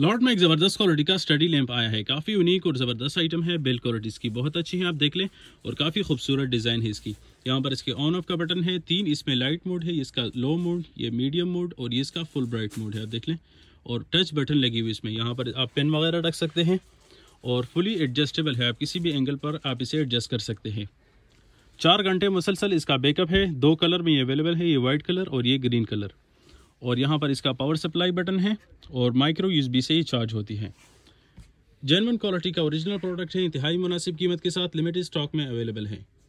Lord में एक ज़बरदस्त क्वालिटी का स्टडी लैंप आया है काफ़ी यूनिक और ज़बरदस्त आइटम है बिल क्वालिटी इसकी बहुत अच्छी है आप देख लें और काफ़ी खूबसूरत डिज़ाइन है इसकी यहाँ पर इसके ऑन ऑफ का बटन है तीन इसमें लाइट मोड है इसका लो मोड ये मीडियम मोड और ये इसका फुल ब्राइट मोड है आप देख लें और टच बटन लगी हुई इसमें यहाँ पर आप पेन वगैरह रख सकते हैं और फुली एडजस्टेबल है आप किसी भी एंगल पर आप इसे एडजस्ट कर सकते हैं चार घंटे मुसलसल इसका बैकअप है दो कलर में ये अवेलेबल है ये वाइट कलर और ये ग्रीन कलर और यहाँ पर इसका पावर सप्लाई बटन है और माइक्रो यूएसबी से ही चार्ज होती है जेनवन क्वालिटी का ओरिजिनल प्रोडक्ट है इंतहाई मुनासिब कीमत के साथ लिमिटेड स्टॉक में अवेलेबल है